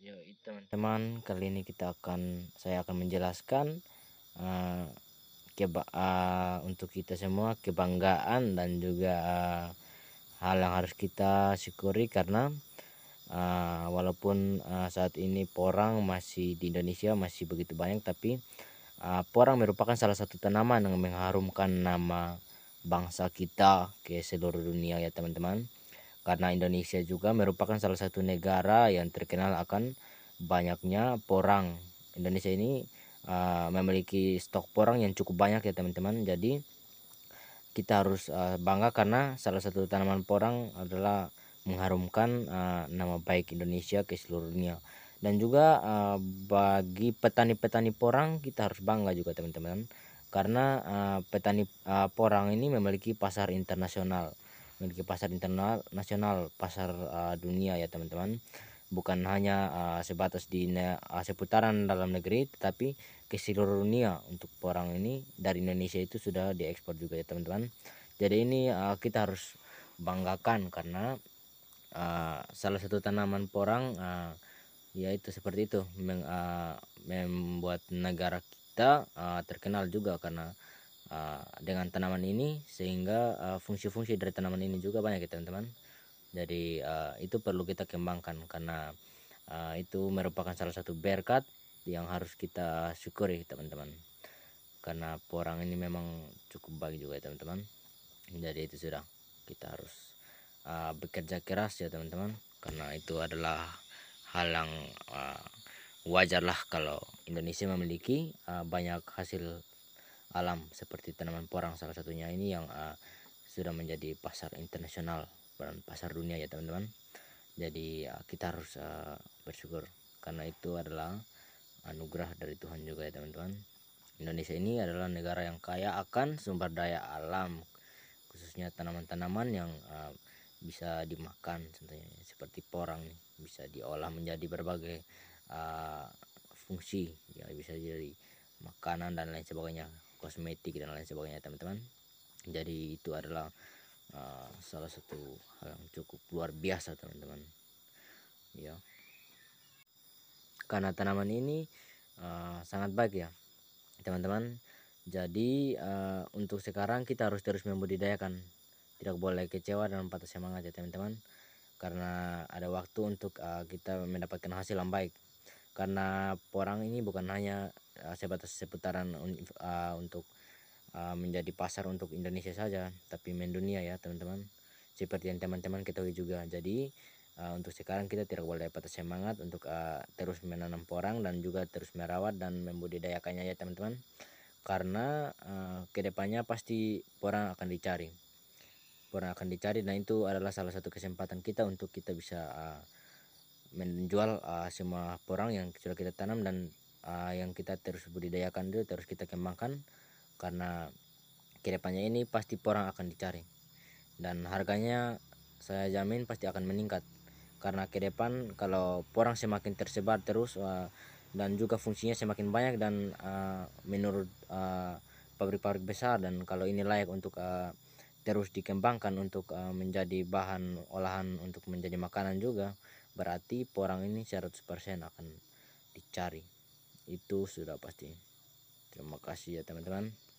ya teman-teman kali ini kita akan saya akan menjelaskan uh, keba uh, untuk kita semua kebanggaan dan juga uh, hal yang harus kita syukuri karena uh, walaupun uh, saat ini porang masih di Indonesia masih begitu banyak tapi uh, porang merupakan salah satu tanaman yang mengharumkan nama bangsa kita ke seluruh dunia ya teman-teman karena Indonesia juga merupakan salah satu negara yang terkenal akan banyaknya porang. Indonesia ini uh, memiliki stok porang yang cukup banyak ya teman-teman. Jadi kita harus uh, bangga karena salah satu tanaman porang adalah mengharumkan uh, nama baik Indonesia ke seluruh dunia. Dan juga uh, bagi petani-petani porang kita harus bangga juga teman-teman karena uh, petani uh, porang ini memiliki pasar internasional memiliki pasar internal nasional pasar uh, dunia ya teman-teman bukan hanya uh, sebatas di uh, seputaran dalam negeri tetapi ke seluruh dunia untuk porang ini dari Indonesia itu sudah diekspor juga ya teman-teman jadi ini uh, kita harus banggakan karena uh, salah satu tanaman porang uh, yaitu seperti itu meng, uh, membuat negara kita uh, terkenal juga karena Ah, dengan tanaman ini sehingga ah, fungsi-fungsi uh, dari tanaman ini juga banyak ya teman-teman jadi uh, itu perlu kita kembangkan karena uh, itu merupakan salah satu berkat yang harus kita syukuri teman-teman karena porang ini memang cukup baik juga ya teman-teman jadi itu sudah kita harus uh, bekerja keras ya teman-teman karena itu adalah hal yang uh, wajarlah kalau Indonesia memiliki uh, banyak hasil alam seperti tanaman porang salah satunya ini yang uh, sudah menjadi pasar internasional dan pasar dunia ya teman-teman jadi uh, kita harus uh, bersyukur karena itu adalah anugerah dari Tuhan juga ya teman-teman Indonesia ini adalah negara yang kaya akan sumber daya alam khususnya tanaman-tanaman yang uh, bisa dimakan contohnya seperti porang nih bisa diolah menjadi berbagai uh, fungsi ya bisa jadi makanan dan lain sebagainya kosmetik dan lain sebagainya teman-teman jadi itu adalah uh, salah satu hal yang cukup luar biasa teman-teman ya karena tanaman ini uh, sangat baik ya teman-teman jadi uh, untuk sekarang kita harus terus membudidayakan tidak boleh kecewa dan patah semangat ya teman-teman karena ada waktu untuk uh, kita mendapatkan hasil yang baik karena porang ini bukan hanya uh, sebatas seputaran uh, untuk uh, menjadi pasar untuk Indonesia saja tapi mendunia ya teman-teman seperti yang teman-teman ketahui juga jadi uh, untuk sekarang kita tidak boleh patah semangat untuk uh, terus menanam porang dan juga terus merawat dan membudidayakannya ya teman-teman karena uh, kedepannya pasti porang akan dicari porang akan dicari dan itu adalah salah satu kesempatan kita untuk kita bisa uh, menjual uh, semua porang yang sudah kita tanam dan uh, yang kita terus budidayakan itu terus kita kembangkan karena kedepannya ini pasti porang akan dicari dan harganya saya jamin pasti akan meningkat karena ke depan kalau porang semakin tersebar terus uh, dan juga fungsinya semakin banyak dan uh, menurut pabrik pabrik-pabrik besar dan kalau ini layak untuk uh, terus dikembangkan untuk uh, menjadi bahan olahan untuk menjadi makanan juga berarti porang ini 100% akan dicari itu sudah pasti terima kasih ya teman-teman